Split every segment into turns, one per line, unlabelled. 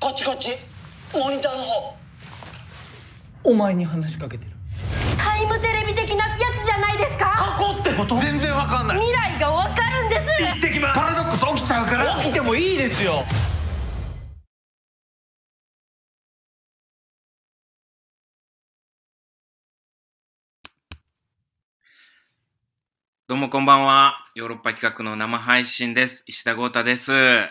こっちこっちモニターの方
お前に話
し
かけてるタイムテレビ的なやつじゃないですか過去ってこと全然わかんない未来がわかるんです行ってきますパラドックス
起きちゃうから起きてもいいですよ
どうもこんばんは。ヨーロッパ企画の生配信です。石田豪太です。え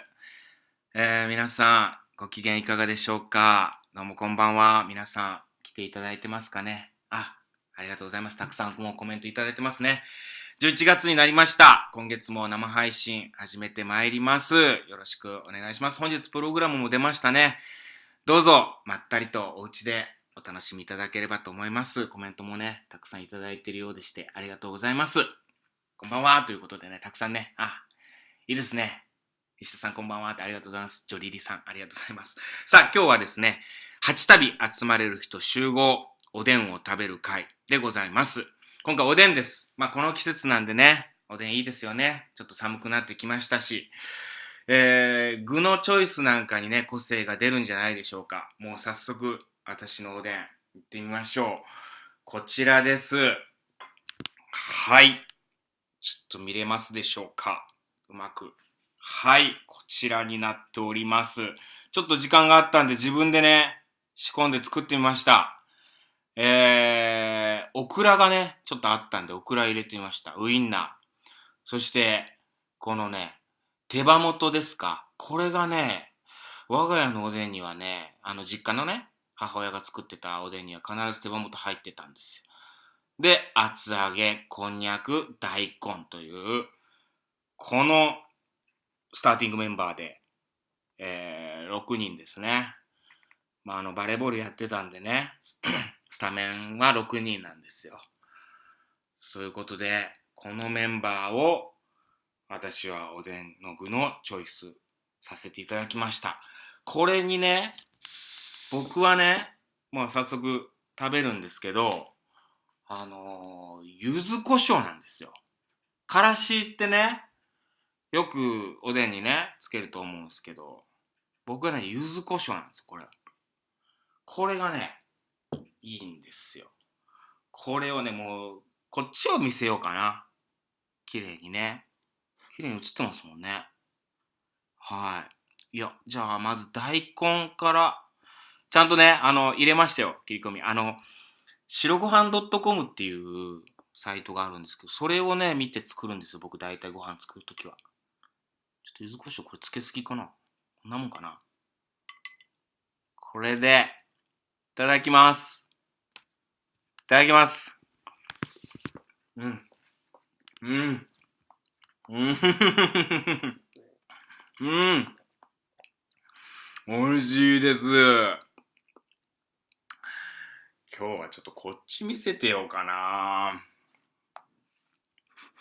ー、皆さん、ご機嫌いかがでしょうかどうもこんばんは。皆さん、来ていただいてますかねあ、ありがとうございます。たくさんもコメントいただいてますね。11月になりました。今月も生配信始めてまいります。よろしくお願いします。本日プログラムも出ましたね。どうぞ、まったりとお家でお楽しみいただければと思います。コメントもね、たくさんいただいているようでして、ありがとうございます。こんばんは、ということでね、たくさんね、あ、いいですね。石田さんこんばんは。ってありがとうございます。ジョリリさん、ありがとうございます。さあ、今日はですね、8旅集まれる人集合、おでんを食べる会でございます。今回おでんです。まあ、この季節なんでね、おでんいいですよね。ちょっと寒くなってきましたし、えー、具のチョイスなんかにね、個性が出るんじゃないでしょうか。もう早速、私のおでん、行ってみましょう。こちらです。はい。ちょっと見れますでしょうか。うまくはい、こちらになっております。ちょっと時間があったんで自分でね、仕込んで作ってみました。えー、オクラがね、ちょっとあったんでオクラ入れてみました。ウインナー。そして、このね、手羽元ですか。これがね、我が家のおでんにはね、あの実家のね、母親が作ってたおでんには必ず手羽元入ってたんですよ。で、厚揚げ、こんにゃく、大根という、このスターティングメンバーで、えー、6人ですね。まあ、あの、バレーボールやってたんでね、スタメンは6人なんですよ。ということで、このメンバーを、私はおでんの具のチョイスさせていただきました。これにね、僕はね、もう早速食べるんですけど、あのー、柚子胡椒なんですよ。からしってね、よくおでんにね、つけると思うんですけど、僕はね、柚子胡椒なんですよ、これ。これがね、いいんですよ。これをね、もう、こっちを見せようかな。綺麗にね。綺麗に映ってますもんね。はい。いや、じゃあ、まず大根から、ちゃんとね、あの、入れましたよ、切り込み。あの、白ご飯 .com っていうサイトがあるんですけど、それをね、見て作るんですよ、僕、大体ご飯作るときは。ちょっと柚子胡椒これつけすぎかなこんなもんかなこれで、いただきます。いただきます。うん。うん。うん。うん。美味しいです。今日はちょっとこっち見せてようかな。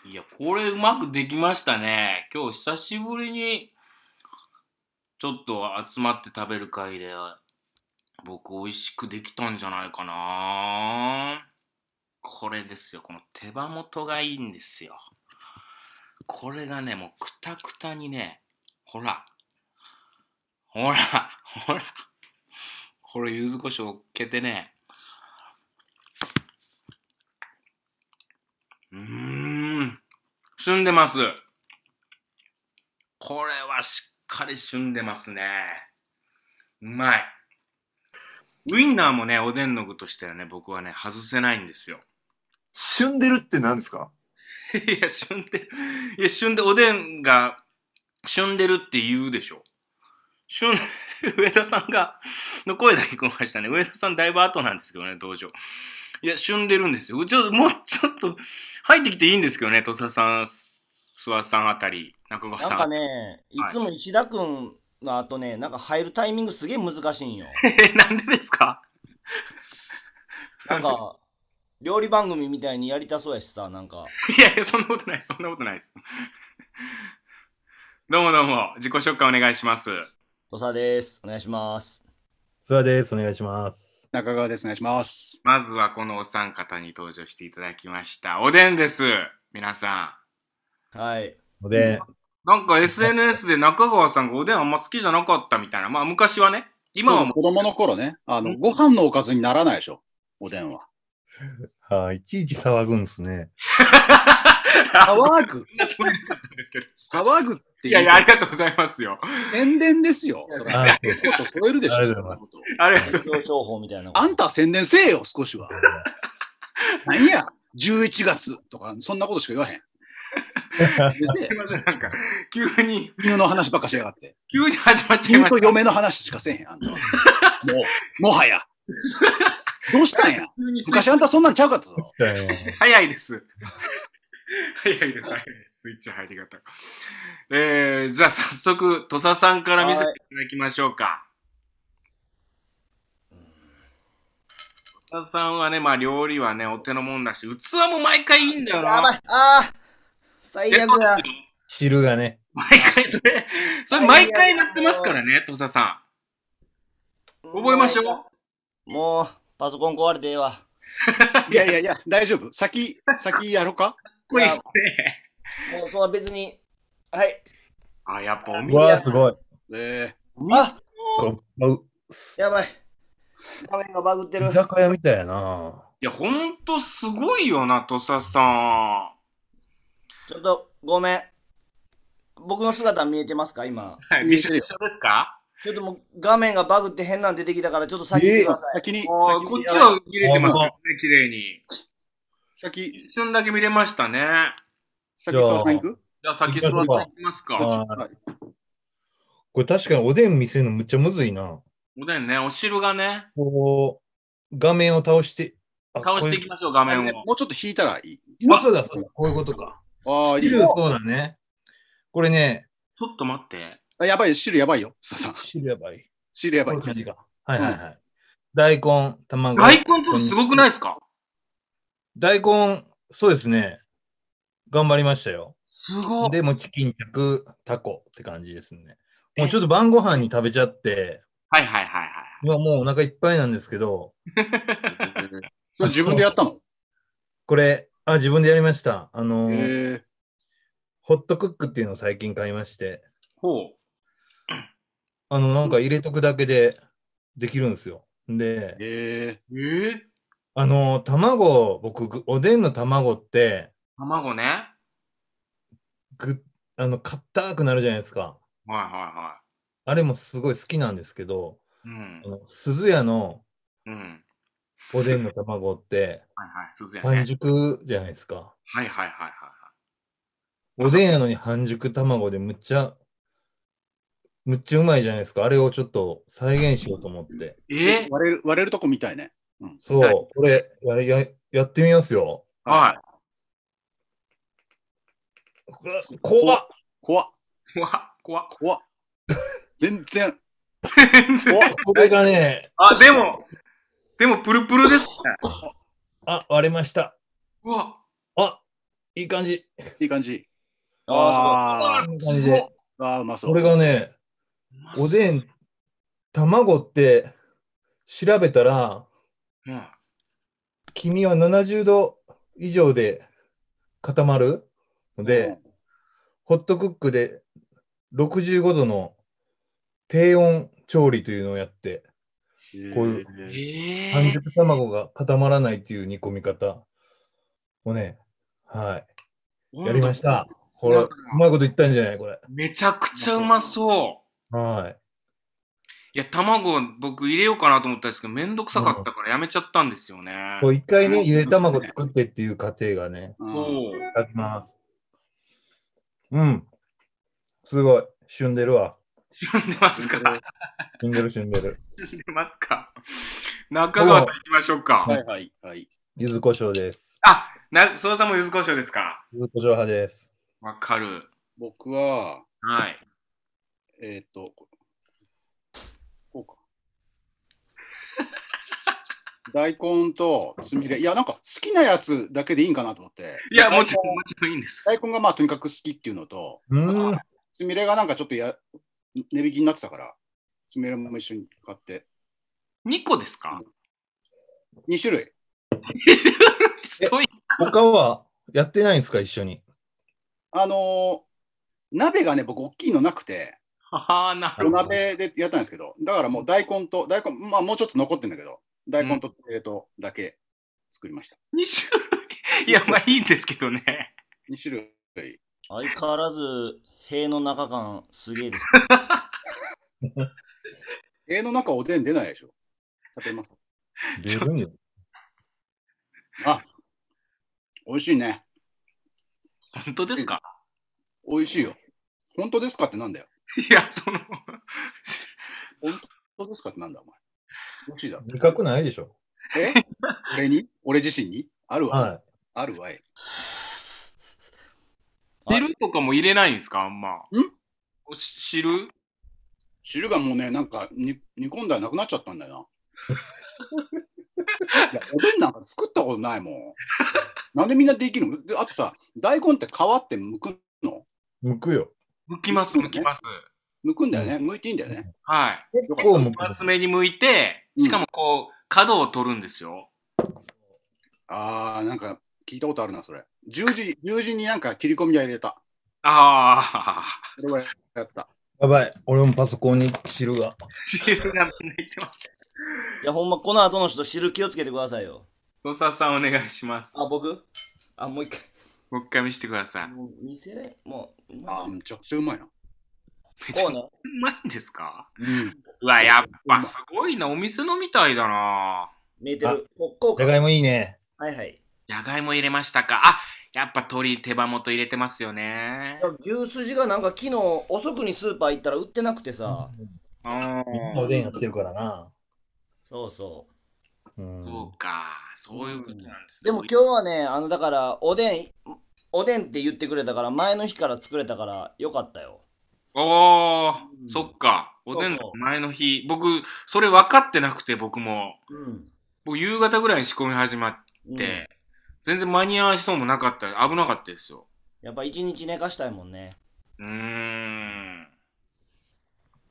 いや、これうまくできましたね。今日久しぶりに、ちょっと集まって食べる会で、僕美味しくできたんじゃないかなこれですよ。この手羽元がいいんですよ。これがね、もうくたくたにね、ほら、ほら、ほら、これ柚子胡椒をっけてね、うん。旬でます。これはしっかり旬でますね。うまい。ウインナーもね、おでんの具としてはね、僕はね、外せないんですよ。
旬でるって何ですか
いや、旬で、いや、旬で、おでんが、旬でるって言うでしょ。旬、上田さんが、の声だけ来ましたね。上田さんだいぶ後なんですけどね、登場。いや、旬でるんですよ。ちょもうちょっと、入ってきていいんですけどね、土佐さん、諏訪さんあたり、中川さん。なんか
ね、いつも石田君の後ね、はい、なんか入るタイミングすげえ難しいんよ。え なんでですかなんか、料理番組みたいにやりたそうやしさ、なんか。いやいや、そんなことないです、そんなことないです。
どうもどうも、自己紹介お願いします。土佐で
す。お願いします。諏訪です。お願いします。。中川です。お願いします。
まずはこのお三方に登場していただきました。おでんです。皆さん。はい。おでん。なんか SNS で中川さんがおでんあんま好きじゃなかったみたいな。まあ
昔はね。今はもう。子供の頃ね。あの、ご飯のおかずにならないでしょ。おでんは。
は あ、いちいち騒ぐんですね。
騒ぐ。騒ぐ
っていやいや、ありがとうございますよ。
宣伝ですよ。それと添えるでしょ、そ
ん
なこと。
ありがとうございま
す。
あんた宣伝せえよ、少しは。何や、11月とか、そんなことしか言わへん。急に。急の話ばっかしやがって。急に始まっちゃいました。急と嫁の話しかせえへん、あんたは。もう、もはや。どうしたんや昔あんたそんなんちゃうかったぞ。早いです。
早いです、早いです。スイッチ入り方。えー、じゃあ早速、土佐さんから見せていただきましょうか。土佐さんはね、まあ料理はね、お手のもんだし、器
も毎回いいんだよな。やばい、ああ、最悪だ。
汁がね。毎回
それ、それ毎回なってますか
らね、土佐さ
ん。覚えましょう。もう、パソコン壊れてええわ。
いやいやいや、大丈夫。先、先やろうかこいいっすね。もうその別に、はい。あ、やっぱおみやすごい。え
ー、あ
やばい。画面がバグってる。居酒
屋みたいやな。
いや、ほんとすごいよな、土佐さん。
ちょっと、ごめん。僕の姿見えてますか今。
はい、一緒ですか
ちょっともう画面がバグって変なん出てきたから、ちょっと先にください。えー、先に。こっちは切れてますね、
綺麗に。先。一瞬だけ見れましたね。先座さん行くじゃあ先座さん行きますか。
これ確かにおでん見せるのむっちゃむずいな。
おでんね、お汁がね。
こう、画面を倒して。
倒
していきましょう、画面を、ね。もうちょっと引いたらい
い。あ、そうだ、そうだ。こういうことか。ああ、いいそうだね。これね。ちょっと待って。あやばい、汁やばいよ。汁やばい。汁やばい。はいはいはい。大根、卵。大根ちょっとすごくないですか大根、そうですね。頑張りましたよ。すごい。でもチキン1タコって感じですね。もうちょっと晩ご飯に食べちゃって、はいはいはいはい。今もうお腹いっぱいなんですけど。それ自分でやったのこれ、あ、自分でやりました。あの、ホットクックっていうのを最近買いまして。ほう。あの、なんか入れとくだけでできるんですよ。で、ええーあの、卵、僕、おでんの卵って、卵ね。ぐ、あの、硬くなるじゃないですか。はいはいはい。あれもすごい好きなんですけど、うん。あの鈴屋の、うん。おでんの卵って、はいはい、鈴屋、ね、半熟じゃないですか。はいはいはいはい。おでんやのに半熟卵でむっちゃ、むっちゃうまいじゃないですか。あれをちょっと再現しようと思って。
え割れる、割れるとこみたいね。
そう、はい、これやや、やってみますよ。は
い。怖っ怖っ怖っ怖っ怖っ全然。
全然。これがね。あ、でも、でもプルプルですね。あ、割れました。うわ。あ、いい感じ。いい感じ。あ
あ、すい。い感じあうまそう。これがね、
おでん、卵って調べたら、うん、君は70度以上で固まるので、うん、ホットクックで65度の低温調理というのをやって、こういう半熟卵が固まらないという煮込み方をね、はい、やりました。ほら、うまいこと言ったんじゃないこれ。
めちゃくちゃうまそう。はい。いや、卵、僕入れようかなと思ったんですけど、めんどくさかったからやめちゃったんですよね。こう一回ね、ゆで卵
作ってっていう過程がね。そう。いただきます。うん。すごい。旬でるわ。旬でますか。旬でる、旬でる。
旬でますか。中川さん行きましょうか。はいはい、はい。
ゆずこしょうです。
あ、な、そうさんもゆずこしょうですか。
ゆずこしょう派です。わかる。
僕は、
はい。えっ、ー、と、
大根とつみれ。いや、なんか好きなやつだけでいいんかなと思って。いや、もちろん、もちろんいいんです。大根がまあとにかく好きっていうのと、つみれがなんかちょっとや値引きになってたから、つみれも一緒に買って。2個ですか ?2 種類。
他はやってないんですか、一緒に。
あのー、鍋がね、僕、大きいのなくて。ああ、なるほど。鍋でやったんですけど、だからもう大根と、大根、まあもうちょっと残ってんだけど、大根とつけれとだけ作りました。2種類いや、
ま
あいいんですけどね。
2種類。相変
わらず、塀の中感すげえです、ね。
塀の中おでん出ないでしょ食べます。出るんよ。あ、美味しいね。本当ですか美味しいよ。本当ですかってなんだよ。いや、その本当ですかってなんだ、お前。欲しいだろ。自覚ないでしょ。え俺に俺自身にあるわ。はい、あるわい。汁とかも入れないんですかあんま。んお汁汁がもうね、なんか煮煮込んだらなくなっちゃったんだよな。いやおでんなんか作ったことないもん。なんでみんなできるのあとさ、大根って皮ってむくの剥くよ。向きます、向きます。向くんだよね。向いていいんだよね。はい。結構く。厚めに向いて、しかもこう、角を取るんですよ。ああ、なんか聞いたことあるな、それ。十字、十字になんか切り込みは入れた。ああ。それはやった。
やばい、俺もパソコンに汁が。
汁がみんってます。いや、ほんま、この後の人、汁気をつけてくださいよ。土佐さ
ん、お願いします。あ、僕あ、もう一回。もう一回見せてください。もう見せれ、もう、まあ、めちゃくちゃうまいな。こうね。うまいんですかううわ、やっぱすごいな。お店のみたいだな。見えてる。
ここじゃがいもいいね。
はいはい。じゃがいも入れましたか。あやっぱ鶏手羽元入れてますよね。
牛すじがなんか昨日遅くにスーパー行ったら売ってなくてさ。うおでんやってるからな。そうそう。うん。そうか。そういうことなんです、ね、でも今日はね、あの、だから、おでん、おでんって言ってくれたから、前の日から作れたから、よかったよ。
おー、うん、そっか。おでん前の日僕、それ分かってなくて、僕も。うん、僕、夕方ぐらいに仕込み始まって、全然間に合わしそうもなかった。危なかったですよ。
やっぱ一日寝かしたいもんね。
うーん。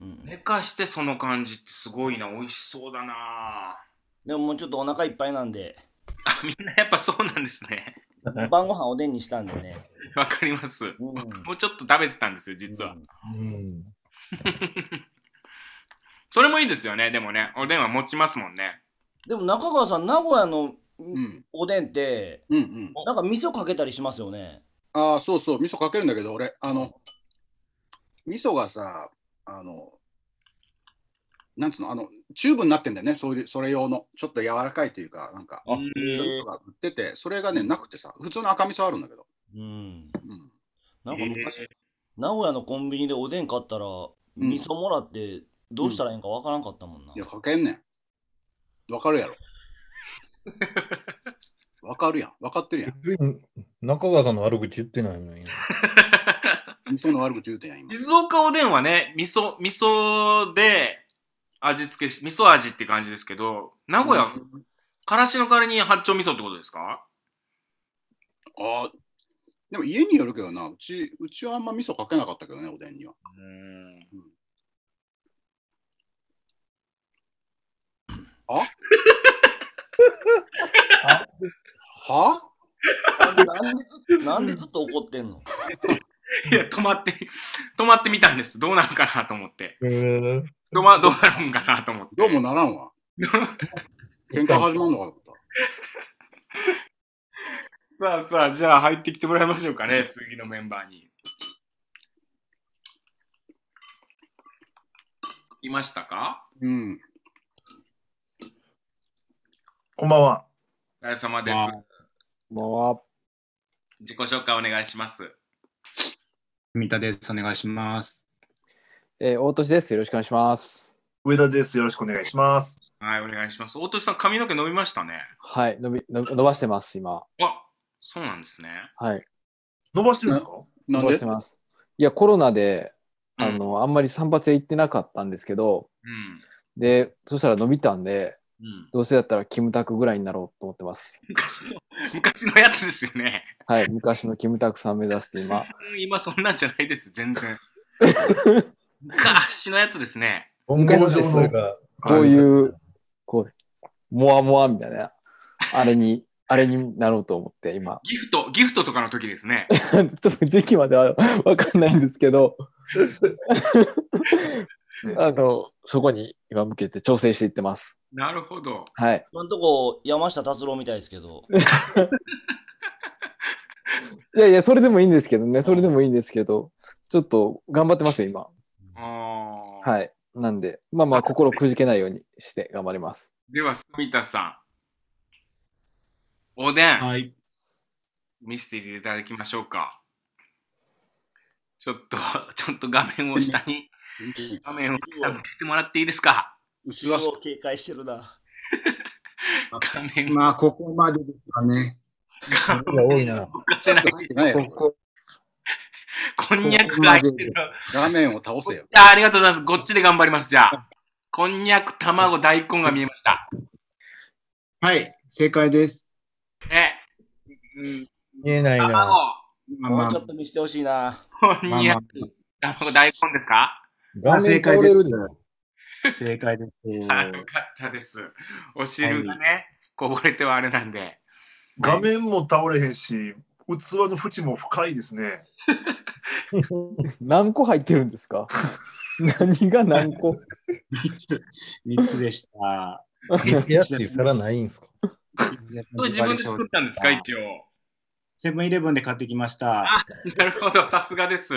うん、寝かしてその感じ
ってすごいな美味しそうだなでももうちょっとお腹いっぱいなんで。あ、み
んなやっぱそうなんですね。
晩ご飯おでんにしたんでね。
わかります、うん、もうちょっと食べてたんですよ、実は。うん、うん、それもいいですよね、でもね。おでんは持ちますもんね。
でも中川さん、名古屋の
おでんって、うん、なんか味噌かけたりしますよね。ああ、そうそう、味噌かけるんだけど、俺、あの、味噌がさ、あの、なんつうの、あの、チューブになってんだよね、そういうそれ用の。ちょっと柔らかいというか、なんか、あ売ってて、それがね、なくてさ、普通の赤味噌あるんだけど。うん。うん、なんか昔、
名古屋のコンビニでおでん買ったら、味噌もらって、どうしたらいいんかわから
んかったもんな。いや、かけんねん。わかるやろ。わかるやん。わかってるやん。
中川さんの悪口言ってないのに。
味噌の悪口言うてんやん、今。
静岡おでんはね、味噌、味噌で、味付けし、味噌味って感じですけど、名古屋、からしの代わりに八丁味噌ってこと
ですかあでも家によるけどな、うち、うちはあんま味噌かけなかったけどね、おでんには。うん,、あ
はなんでずなんでずっと怒ってんのいや、止まって、止まってみたんです。どうなるかなと思って。どま、どうなるんか
なと思っ
て。どうもならんわ。喧嘩始まんのかと思った。さあさあ、じゃあ入ってきてもらいましょうかね、次のメンバーに。
いましたかうん。こんばんは。お疲れ様で
す。こんばんは。
自己紹介お願いします。
三田です。お願いします。えー、大俊です。よろしくお願いします。上田です。よろしくお願いします。
はい、お願いします。大俊さん、髪の毛伸びましたね。
はい、伸び伸ばしてます、今。
あ、そうなんですね。
はい。伸ばしてるんですか
伸ばしてます。
いや、コロナで、あの、うん、あんまり散髪行ってなかったんですけど、うん、で、そしたら伸びたんで、うん、どうせだったらキムタクぐらいになろうと思ってます。昔
の 昔のやつですよね。
はい、昔のキムタクさん目指して今。
今そんなんじゃないです、全然。昔のやつですね。音
楽上の
こういう、こう、もわもわみたいな、あれに、あれになろうと思って、今。ギフ
ト、ギフトとかの時ですね。
ちょっと時期までは分かんないんですけど、あの、そこに今向けて調整していってます。
なるほど。はい。今んとこ、山下達郎みたいですけど。
いやいや、それでもいいんですけどね、それでもいいんですけど、ちょっと頑張ってますよ、今。はい。なんで、まあまあ、心くじけないようにして頑張ります。
では、住田さん、おでん、はい、見せていただきましょうか。ちょっと、ちょっと画面を下に、画面を下にてもらっていいですか。
後ろを警戒してるな。
画面まあ、ここまでです
か
ね。画面多いな。こ
ここんにゃくが入ってる。ラーメンを倒せよ。あありがとうございます。こっちで頑張ります。じゃあ。こんにゃく、卵、大根が見えました。
はい、正解です。
え、うん、
見えないな。卵、
もうちょっと見してほしいな。こんにゃく、卵、大根ですか画
面です。正解
です。よかっ
たです。お汁がね、こぼれてはあれなんで。
画面も倒れへんし、器の縁も深いですね。何個入ってるんですか 何が何個
?3 つでした。激安皿ないんですか
自分で作っ
たんですか一応。
セブンイレブンで買ってきました。
なるほど、さすがです。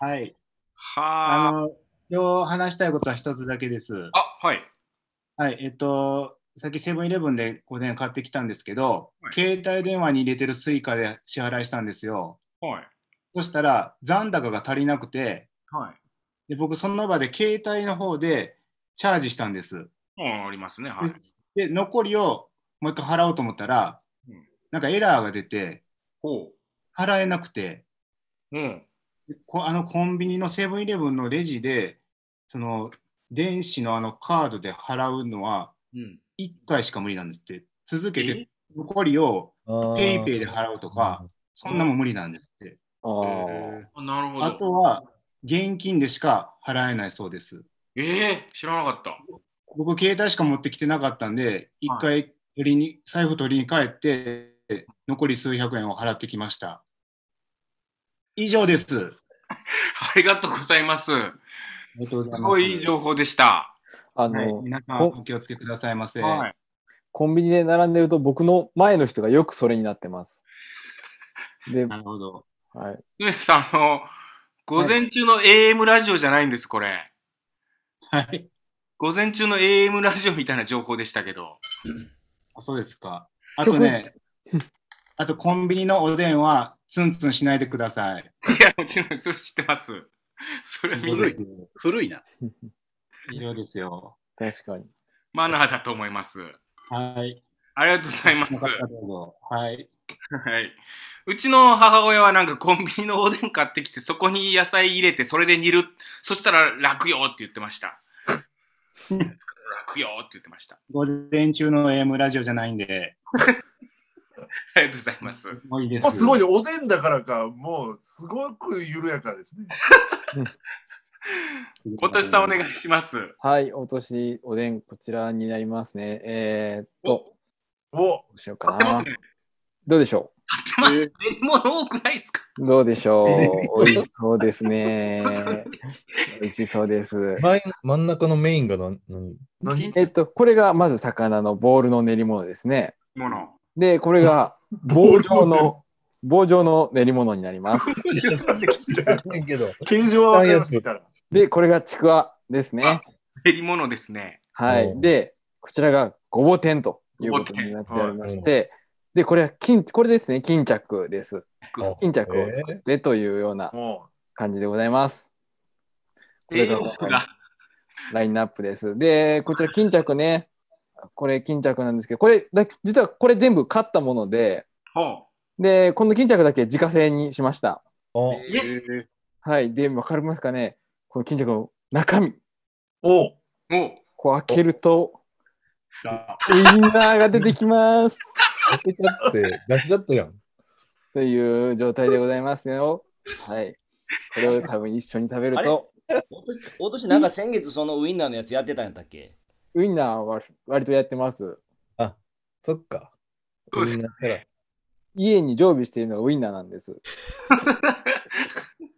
はい。はあ。今日話したいことは一つだけです。あ、はい。はい、えっと、さっきセブンイレブンでおでん買ってきたんですけど、はい、携帯電話に入れてる suica で支払いしたんですよ。はい。そしたら残高が足りなくて、はい。で、僕その場で携帯の方でチャージしたんです。
ああ、ありますね。はい。
で、残りをもう一回払おうと思ったら、うん、なんかエラーが出て、ほう。払えなくて、うん。こあのコンビニのセブンイレブンのレジで、その電子のあのカードで払うのは、うん、1回しか無理なんですって、続けて残りをペイペイで払うとか、そんなも無理なんですって。あなるほどあとは、現金でしか払えないそうです。
えー、知らなかった。
僕、携帯しか持ってきてなかったんで、1回取りに、はい、財布取りに帰って、残り数百円を払ってきました。以上です。
ありがとうございます。
すごいいい
情報でした。
あの、はい、皆さんお
気をつけくださいませ、
はい、コンビニで並んでると僕の前の人がよくそれになってます。で、
なるほど。はい。上さん、あの、午前中の AM ラジオじゃないんです、これ。はい。午前中の AM ラジオみたいな情報でしたけど。あそうですか。あとね、
あとコンビニのおでんはツンツンしないでください。
いや、もちろんそれ知ってます。それみんな古いな。以上ですよ。
確かに。マナーだと思います。はい。ありがとうございます。はい。はい。うちの母親はなんかコンビニのおでん買ってきて、そこに野菜入れて、それで煮る。そしたら楽よって言ってました。
楽よって言ってました。
午前中の AM ラジオじゃないんで。
ありがとうございます。もすごい、おでんだからか、もうすごく緩やかですね。
お年さんお願いします。はい、お年おでん、こちらになりますね。えー、っと、おどうしようかな。ね、どうでしょう
買ってます。練り物多くないですか
どうでしょう 美味しそうですね。美味しそうです。真ん中のメインが何何えっと、これがまず魚のボールの練り物ですね。で、これが棒状の、棒状の練り物になります。形状は分かるで、これがちくわですね。
練り物です
ね。はい。で、こちらがごぼ天ということになっておりまして、で、これは金、これですね、巾着です。巾着を作ってというような感じでございます。これがラインナップです。で、こちら巾着ね、これ巾着なんですけど、これ、実はこれ全部買ったもので、で、この巾着だけ自家製にしました。はい。で、わかりますかねこの巾着の中身をこう開けると、ウインナーが出てきます。開けちゃって、出しちゃったやん。という状態でございますよ。はい。これを多分一緒に食べると。おとし、なんか先月そのウインナーのやつやってたんやったっけウインナーは割とやってます。あ、そっか。ウインナーから。家に常備しているのはウインナーなんです。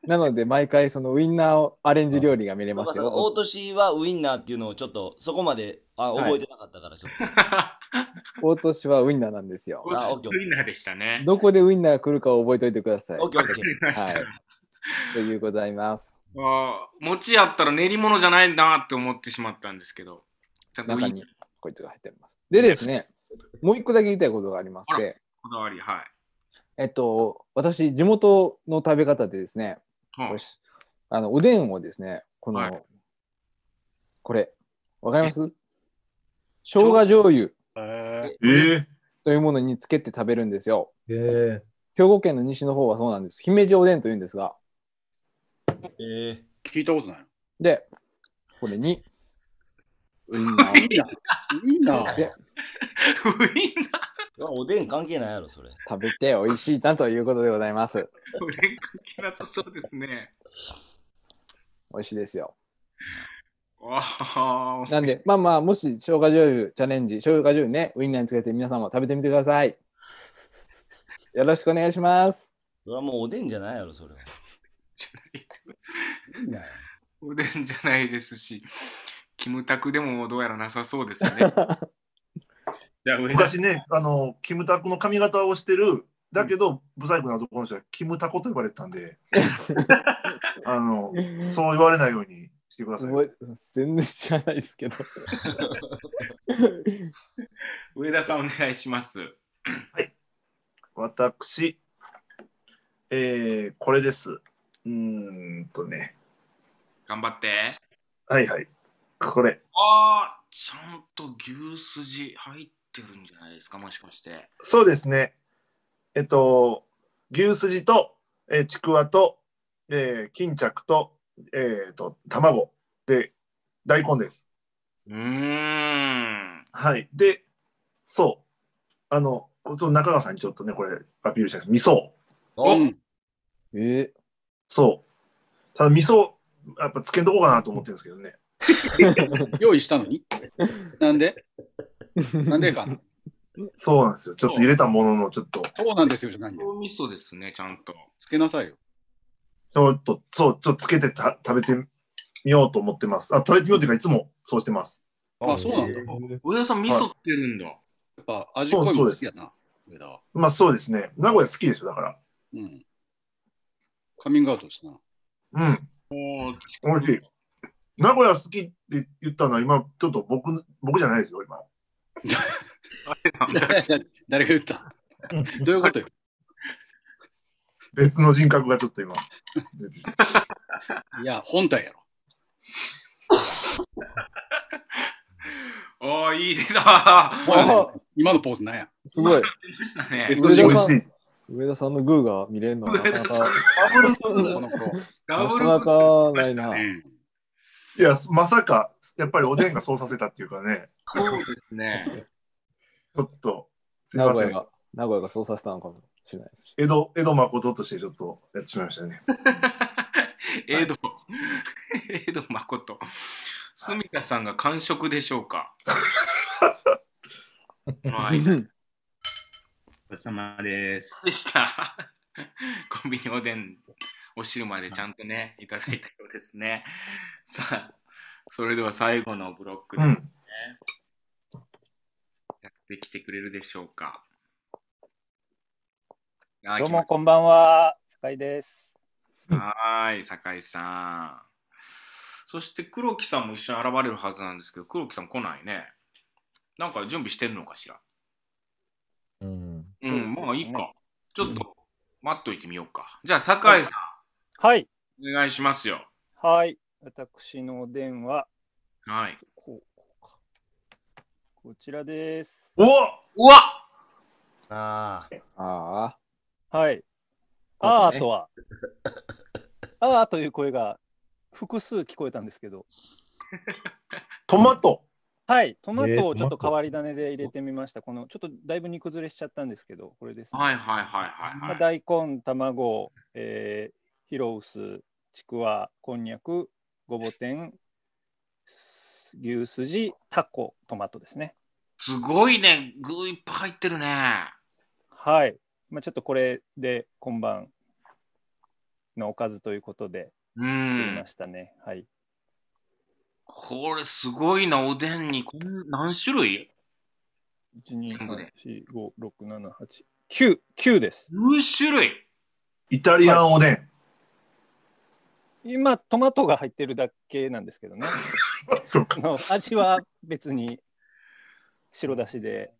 なので、毎回そのウインナーをアレンジ料理が見れますよ。大
年はウインナーっていうのをちょっと、そこまで、あ、覚えて
なかったから、ちょっと。大年はウインナーなんですよ。あ、オッケ
ー。ウインナーでしたね。
ど
こでウインナーが来るかを覚えておいてください。オッケー、オッケー。はい。というございます。
あ餅やったら練り物じゃないなって思ってしまったんですけど。
中にこいつが入っております。でですね、もう一個だけ言いたいことがありまして。こだわり、はい。えっと、私、地元の食べ方でですね、はい、あのおでんをですね、この、はい、これ、わかります生姜醤油、えー、というものにつけて食べるんですよ。えー、兵庫県の西の方はそうなんです。姫路おでんというんですが。
えー、聞いたことない。
で、これに、ウインナー。ウインナー。
ウインナー。おでん関係
な
いやろ、それ。食べて美味しいなということでございます。
おでん関係なさそうですね。
美味しいですよ。なんで、まあまあ、もし、生姜醤油チャレンジ、生姜醤油ね、ウインナーにつけて皆さんも食べてみてください。よろしくお願いします。
それはもうおでんじゃないやろ、それ
おでんじゃないですし、キムタクでもどうやらなさそうですね。昔ね、
あの、キムタクの髪型をしてる、だけど、ブサイクな男の人はキムタコと呼ばれてたんで、あの、そう言われないようにしてください。全然知らないですけど。
上田さん、お願いします。はい。
私、えー、これです。うんとね。
頑張って。
はいはい。これ。
ああ、ちゃんと牛筋じ入っってるんじゃないですか、もしかして。
そうですね。えっと、牛すじと、えー、ちくわと、えー、巾着と、えーと、卵で大根です。うん。はい。で、そう。あの、その中川さんにちょっとね、これアピールしたんです。味噌。うん。えー、そう。ただ味噌、やっぱつけんとこうかなと思ってるんですけどね。用意したのになんでなんでか そうなんですよ。ちょっと入れたものの、ちょっと。
そうなんですよ、じゃないよ。味
噌ですね、ちゃんと。つけなさいよ。
ちょっと、そう、ちょっとつけてた食べてみようと思ってます。あ、食べてみようというか、いつもそうしてます。あ、そうなん
だ。上田さん、味噌ってるんだ。やっぱ味濃いも好きやな、
上田は。まあそうですね。名古屋好きでしょ、だから。
うん。カミングアウトしたな。う
おーん。美味しい。名古屋好きって言ったのは、今、ちょっと僕、僕じゃないですよ、今。誰が言ったどういうことよ別の人格がちょっと今。い
や、本体やろ。おー、いいで今のポーズなんや。すごい。
別の人格。
上田さんのグーが見れるのはなかなか、ダブル、なーなないな。いや、まさか、やっぱりおでんがそうさせたっていうかね。そうですね。ちょっと、すい名ま古せ屋ん。が、名古屋がそうさせたのかもしれないです。江戸、江戸誠としてちょっとやってしまいましたね。
江戸、江戸誠。住田さんが完食でしょうか。はい、お疲れ様です。コンビニおでんお汁までちゃんとね、いただいたようですね。さあ、それでは最後のブロックですね。うん、やってきてくれるでしょうか。どうも
こんばんは、酒井です。
はい、坂井さん。そして黒木さんも一緒に現れるはずなんですけど、黒木さん来ないね。なんか準備してるのかしら。うん、うん、まあいいか。ちょっと待っといてみようか。じゃあ、坂井さん。はい。お願いしますよ。
はい。私のお電話、
はい。こう、こ
うか。こちらです。
おうわあ
あ。あはい。こうあとは、
あ
あという声が複数聞こえたんですけど、トマト。はい。トマトをちょっと変わり種で入れてみました。この、ちょっとだいぶ煮崩れしちゃったんですけど、こ
れですね。はいはいはいはいは
い。大根、卵、えーヒロウス、ちくわ、こんにゃく、ごぼ天、牛すじ、タコ、トマトですね。
すごいね、具いっぱい入ってるね。
はい。まあ、ちょっとこれで今晩のおかずということで作りましたね。はい。
これす
ごいな、おでんにこん何種類 ?1,2,3,4,5,6,7,8,9!9 です。9種類イタリアンおでん。はい今、トマトが入ってるだけなんですけどね。そうか。味は別に白だしで。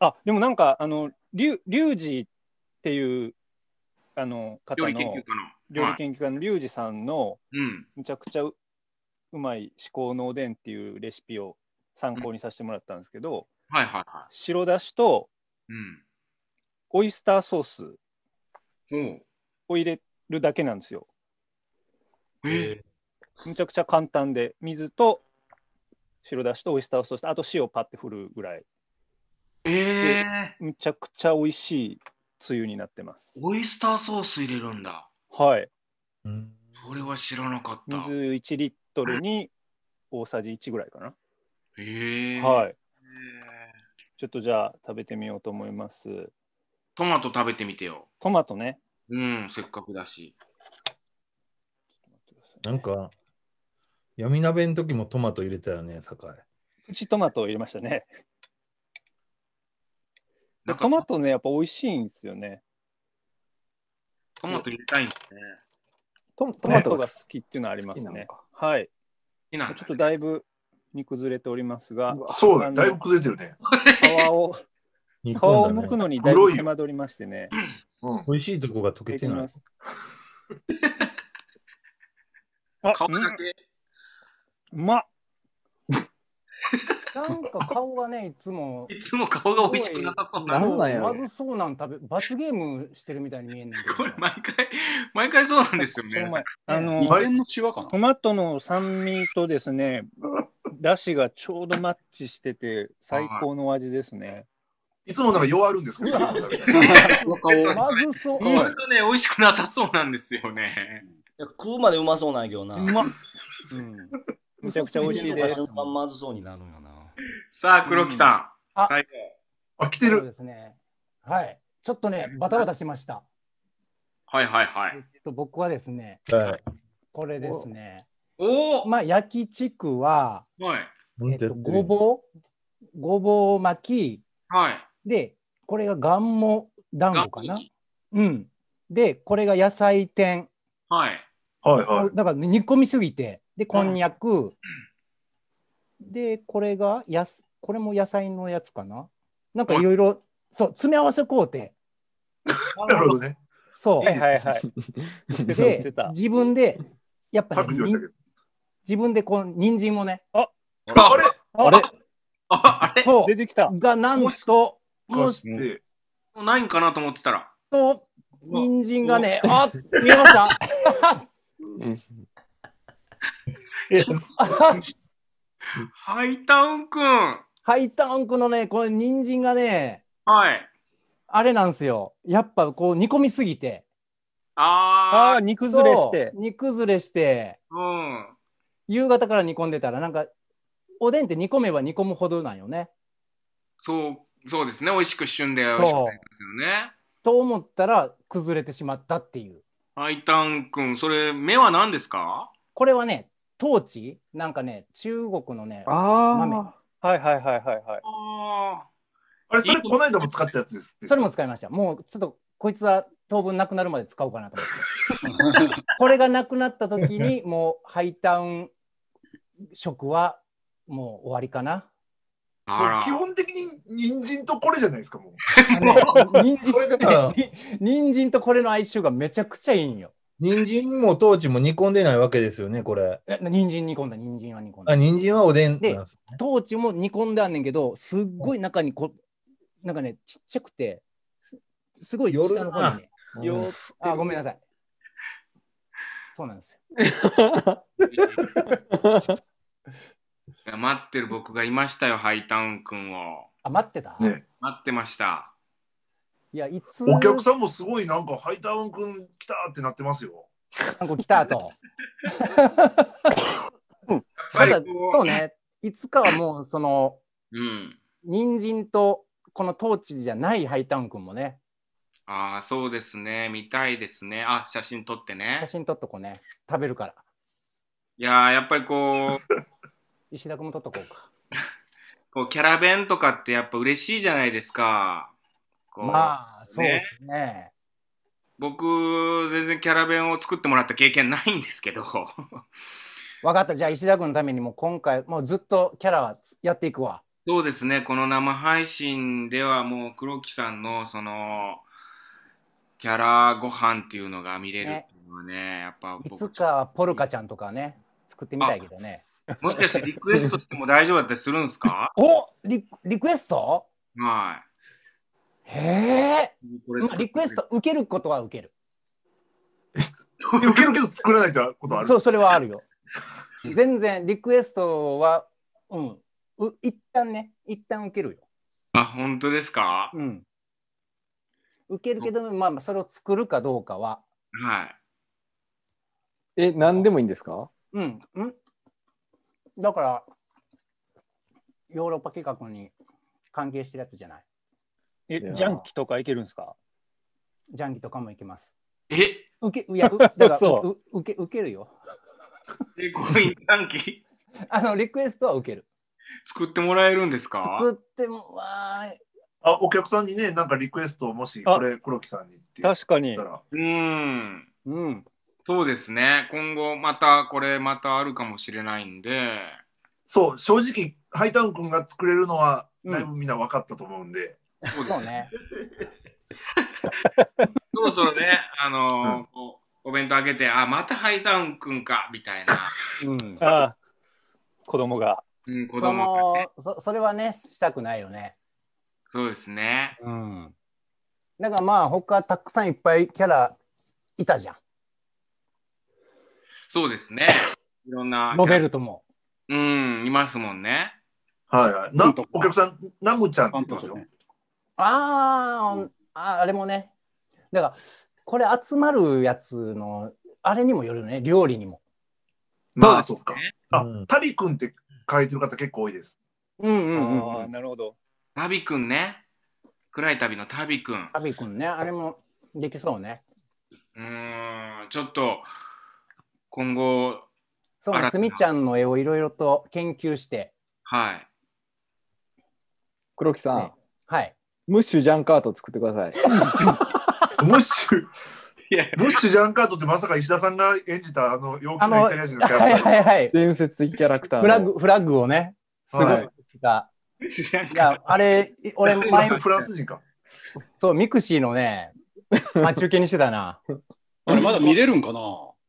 あ、でもなんか、あの、リュリュウジっていう、あの、方の、料理研究家の、料理研究家のリュウジさんの、うん、むちゃくちゃうまい至高のおでんっていうレシピを参考にさせてもらったんですけど、うん、はいはいはい。白だしと、うん、オイスターソースを入れるだけなんですよ。えめちゃくちゃ簡単で、水と白だしとオイスターソースあと塩パって振るぐらい。えー、めちゃくちゃ美味しいつゆになってます。オイスターソース入れるんだ。はい。うん、それは知らなかった。水1リットルに大さじ1ぐらいかな。
えー、はい。
ちょっとじゃあ食べてみようと思います。
トマト食べてみてよ。トマトね。うん、せっかくだし。
なんか、闇鍋の時もトマト入れたよね、酒井。プチトマトを入れましたね。ト
マトね、やっぱ美味しいんですよね。
トマト入れたいんですね。
トトマトが好きっていうのはありますね。はい。ちょっとだいぶ煮崩れておりますが。そうだ、だいぶ崩れてるね。皮を、
ね、
皮を剥くのにだいぶ手間
取りましてね。
美味しいとこが溶けてない。
顔だけ。
うまっ。なんか顔がね、いつも。いつも顔が美味しくなさそうな。ななんまずそうなん食べ、罰ゲームしてるみたいに見えない。これ毎
回、毎回そうなんですよ
ね。あの、
トマトの酸味とですね、だ
しがちょうどマッチしてて、最高の味ですね。
いつもなんか弱るんですけど、まずそう。本
当ね、美味しくなさそうなんですよね。
や食うまでうまそうなんやけどな。うまっ。うん。めちゃくちゃ美味しいです。瞬間ま
ずそうになるんよな。さあ、黒木さん。うんあ最後。あ、来てそうる。ですね。はい。ちょっとね、バタバタしました。はいはいはえっい。と、僕はです
ね、はい。これですね。
おおまあ、焼きちくわ、
はい。
えっと、ご
ぼう、ごぼう巻き、はい。で、これががんも団子かな。うん。で、これが野菜天。
はい。はいは
い。だから煮込みすぎて、で、こんにゃく、で、これがやす、これも野菜のやつかななんかいろいろ、そう、詰め合わせ工程。
なるほどね。
そう。はいはいはい。
で、
自分で、やっぱ、ね、自分でこの人参もね。ああれあれあれそう。出てきた。が、なんと、もし、
ないんかなと思ってたら。
と、人参がね、あ見えました ハイタウンくん。ハイタウンくんのね、これ人参がね、はい。あれなんですよ。やっぱこう煮込みすぎて。ああ、煮崩れして。煮崩れして。うん。夕方から煮込んでたら、なんか、おでんって煮込めば煮込むほどなんよね。
そう、そうですね。美味しく旬で美味しくなりますよね。
と思ったら、崩れてしまったっていう。
アイタン君、それ、目は何ですか
これはね、トーチなんかね、中国のね、豆。は
いはいはいはいはい。
あ
あれ、それ、この間
も使ったやつです。
それも使いました。もう、ちょっと、こいつは当分なくなるまで使おうかなと思って。これがなくなった時に、もう、ハイタウン食はもう終わりかな。あ基本
的に人参とこれじゃないですか、もう。
人参これだから 人参とこれの相性がめちゃくちゃいいんよ。人参もトーチも煮込んでないわけですよね、これ。
人参煮込んだ、人参は煮込
んだ。あ、人参はおでんなんです
ね。トーチも煮込んであんねんけど、すっごい中にこ、なんかね、ちっちゃくて、すすごい下の方にね。ようんあ、ごめんなさい。そうなんですよ。
待ってる僕がいましたよ、ハイタウン君を。
あ、待ってた、
ね、
待ってました。
いや、いつお客さんもすごいなんか、ハイタウン君来たってなってますよ。なんか来たと。ただ、そうね、い
つ
かはもう、その、うん。人参と、このトーチじゃないハイタウン君もね。
ああ、そうですね。見たいですね。あ、写真撮ってね。写真撮
っとこうね。食べるから。
いややっぱりこう。
石田君も撮っとこ
うか。こうキャラ弁とかってやっぱ嬉しいじゃないですか。まあ、そうですね。僕、全然キャラ弁を作ってもらった経験ないんですけど。分
かった、じゃあ石田君のためにも今回、もうずっとキャラはやっていくわ。
そうですね、この生配信ではもう黒木さんのそのキャラご飯っていうのが見れるっていうのはね、ねやっぱ僕。いつ
かポルカちゃんとかね、作ってみたいけどね。
もしかしてリクエストしても大丈夫だったりするんですかおリリクエストはい。へえ。
リクエス
ト受けることは受ける。
受けるけど作
らないってことあるそう、それはあるよ。全然リクエストは、うん。う一旦ね、一旦受けるよ。
あ、本当ですかうん。
受けるけど、まあ、それを作るかどうかは。
はい。え、何でもいいんですか
うん。んだから、ヨーロッパ企画に関係してるやつじゃない。え、ジャンキとかいけるんですかジャンキとかもいけます。
え受け、いや、だからう
受け、受けるよ。え、コインジャンキ あの、リクエストは受ける。
作ってもらえるんですか作
っても、わー
あ、お客さんにね、なんかリクエストをもし、これ、黒木さんにって確かに。うん。うん。そうで
すね。今後またこれまたあるかもしれないんで。
そう、正直、ハイタウン君が作れるのは、だいぶみんな分かったと思うんで。うん、そうですね。
そろそろね、あのーうん、お弁当あげて、あ、またハイタウン君か、みたいな。うん、あ子供が。うん、子供
が、ね、そそれはね、したくないよね。
そうですね。うん。
だからまあ、他たくさんいっぱいキャラいたじゃん。
そうですね。いろんな。ノベルトも。うん、いますもんね。
はいはい。なお客さん、ナムちゃんって言いますよ。ね、
あ、あ、あれもね。だから、これ集まるやつの、あれにも
よるね、料理にも。まあ、そうか。あ、うん、タビ君って書いてる方結構多いです。うんうんうん、うん。なるほど。
タビ君ね。暗い旅の旅く君。
旅く君ね、あれもできそうね。
うん、ちょっと
今後そうすみち
ゃんの絵をいろいろと研究して
はい黒木さん、ね、はいムッシュジャンカート作ってください ムッシュム
ッシュジャンカートってまさか石田さんが演じたあの陽気なイタリア人のキャラクター、はいはい、
伝説的キャラクタ
ーフ
ラ
グフラッグをね
すごい、はい、
いやあれ俺前フランス人か
そうミクシーのね 待ち受けにしてたな
あれまだ見れるんかな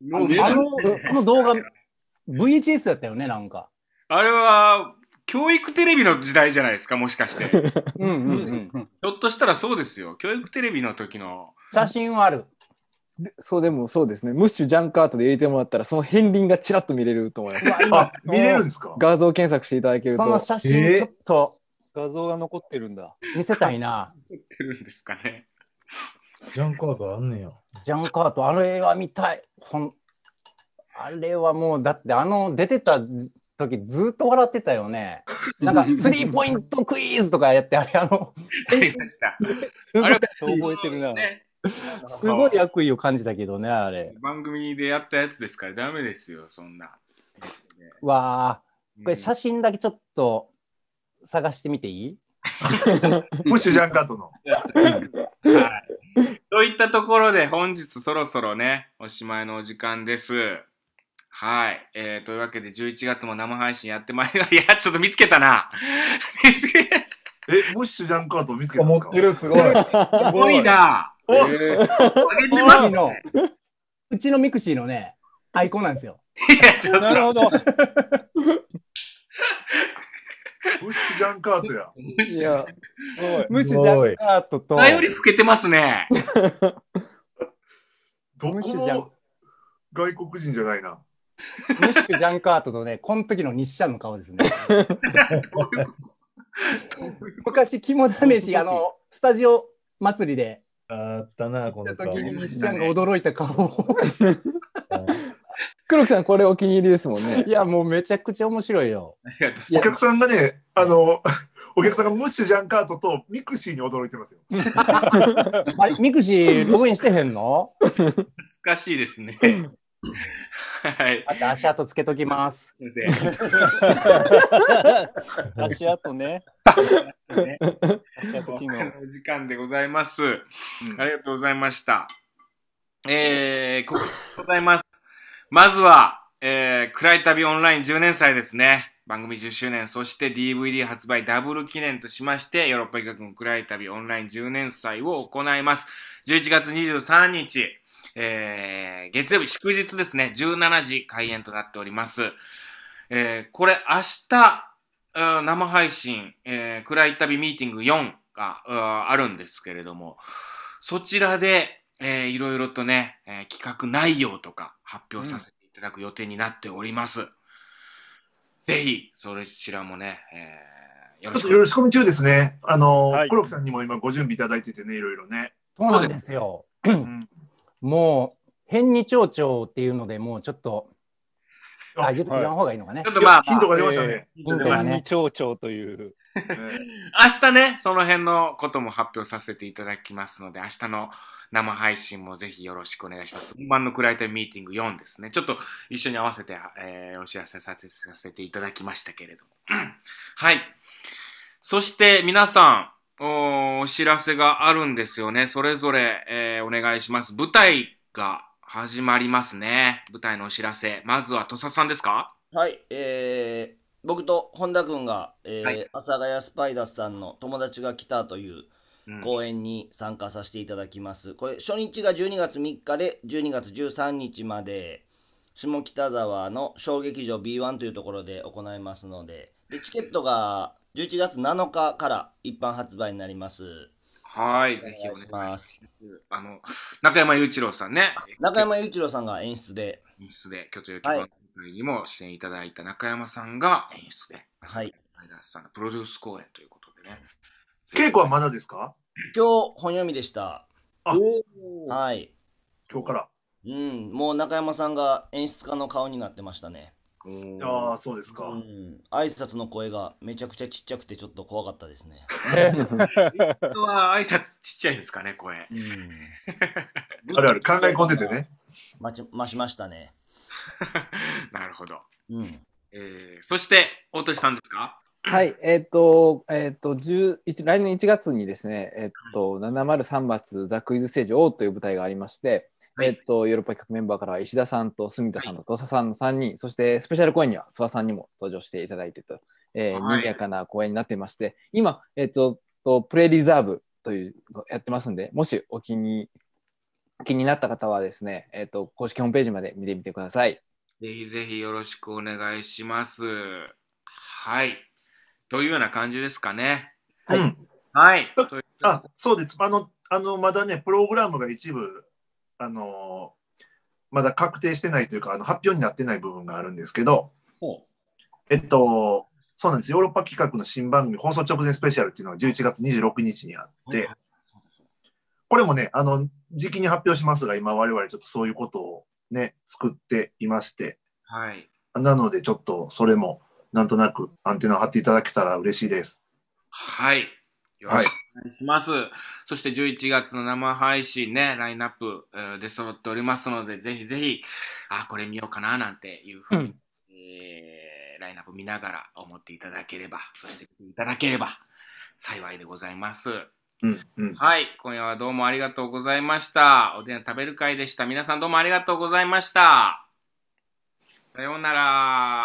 もうあの、
あの動画、VHS だったよね、なんか。
あれは、
教育テレビの時代じゃないですか、もしかして。
う んうんうんうん。
ょっとしたらそうですよ。教育テレビの時の。
写真はある。でそうでもそうですねムッシュジャンカートで入れてもらったらその片鱗がちらっと見れると思いますあ、見れるんですか画像検索していただけるそのと写真ちょっ
と画像が残ってるんだ。
見せたいな。残ってる
んですかね。
ジャンカートあんねや。
ジャンカート、あれは見たい。ほんあれはもう、だってあの出てた時ずっと笑ってたよね。なんか、スリーポイントクイズとかやって、あれ、あの、すごい覚えてるな。
すごい悪意を感じたけどね、あれ。
番組でやっ
たやつですから、ダメですよ、そんな。
わあ、これ写真だけちょっと探してみていい もしジャン
カートの。は いといったところで本日そろそろね、おしまいのお時間です。はい。えー、というわけで11月も生配信やってまいりました。いや、ちょっと見つけたな。見つ
けえ、もしスジャンカート見つけたんですか持ってる、すごい。すごいな。お、えあげてますの。
うちのミクシーのね、アイコンなんですよ。い
や、ちょっと。なるほど。
ムッシュジャンカートや。ムッシュジャン
カートと。より老
けてますね。どこも外
国人じゃないな。ムッシュジャンカートとね、この時の日社の顔ですね。昔、肝試し、あの、スタジオ祭りで。
あったな、この時に西ちゃんが驚いた顔。
黒木さん、これお気に入りですもんね。
いや、もうめちゃくちゃ面白いよ。お客さんがね、あの、お客さんがムッシュジャンカートとミクシーに驚いてますよ。
あミクシー、ログインしてへんの懐
かしいですね。
はい。足跡つけときます。
足跡ね。足跡機能。時間でございます。ありがとうございました。えー、ここでございます。まずは、えー、暗い旅オンライン10年祭ですね。番組10周年、そして DVD 発売ダブル記念としまして、ヨーロッパ企画の暗い旅オンライン10年祭を行います。11月23日、えー、月曜日祝日ですね、17時開演となっております。えー、これ明日、生配信、えー、暗い旅ミーティング4があるんですけれども、そちらで、えー、いろいろとね、えー、企画内容とか、発表させていただく予定になっております。うん、ぜひ、それちらもね、えー、
よろしく。よろし
込み中ですね。あの、はい、黒木さんにも今ご準備いただいててね、いろいろね。そうなんですよ。
うん、もう、変に町長っていうので、もうちょっと、あ、言わん方がいいのかね。ちょっとまあ、ヒントが出ましたね。ヒントがね。町長という。
明
日ね、その辺のことも発表させていただきますので、明日の生配信もぜひよろしくお願いします。本番のアいトミーティング4ですね。ちょっと一緒に合わせて、えー、お知らせさせていただきましたけれども。はい。そして皆さんお、お知らせがあるんですよね。それぞれ、えー、お願いします。舞台が始まりますね。舞台のお知らせ。まずは土佐さんですか
はい、えー、僕と本田君が、えーはい、阿佐ヶ谷スパイダースさんの友達が来たという、公演に参加させていただきます。これ、初日が12月3日で、12月13日まで、下北沢の小劇場 B1 というところで行いますので、で、チケットが11月7日から一般発売になります。
はい、ぜひお願いします。あの、中山雄一郎さんね。中山雄一郎さんが演出で。演出で、京都劇場にも出演いただいた中山さんが演出で。はい。プロデュース公演ということでね。稽古はまだですか今日、本読
みでした。あ、はい。今日から。うん、もう中山さんが演出家の顔になってましたね。ああ、そうですか、うん。挨拶の声がめちゃくちゃちっちゃくてちょっと怖かったですね。
本当は挨拶
ちっちゃいんで
すかね、声。うん、あるある、考え込んでてね。まちましましたね。
なるほど。うんえー、そして、大年さんですか
はい、えっ、ー、と、えっ、ー、と、来年1月にですね、えっ、ー、と、703発ザ・クイズステージ O という舞台がありまして、はい、えっと、ヨーロッパ企画メンバーから石田さんと住田さんと土佐さんの3人、はい、そしてスペシャル公演には諏訪さんにも登場していただいてと、えー、賑やかな公演になっていまして、今、えっと、プレリザーブというのをやってますんで、もしお気に気になった方はですね、えっと、公式ホームページまで見てみてください。
ぜひぜひよろしくお願いします。はい。というような感じですかね。はい。
うん、はい。あ、そうです。あの、あの、まだね、プログラムが一部、あのまだ確定してないというか、あの発表になってない部分があるんですけど、えっと、そうなんです。ヨーロッパ企画の新番組、放送直前スペシャルっていうのが11月26日にあって、これもね、あの、時期に発表しますが、今我々ちょっとそういうことをね、作っていまして、はい。なのでちょっとそれもなんとなくアンテナを張っていただけたら嬉しいです。
はい。よろしくお願いします。はい、そして11月の生配信ね、ラインナップ、えー、で揃っておりますので、ぜひぜひ、あ、これ見ようかななんていうふうに、うん、えー、ラインナップ見ながら思っていただければ、そしていただければ幸いでございます。うんうん、はい、今夜はどうもありがとうございました。おでん食べる会でした。皆さんどうもありがとうございました。さようなら。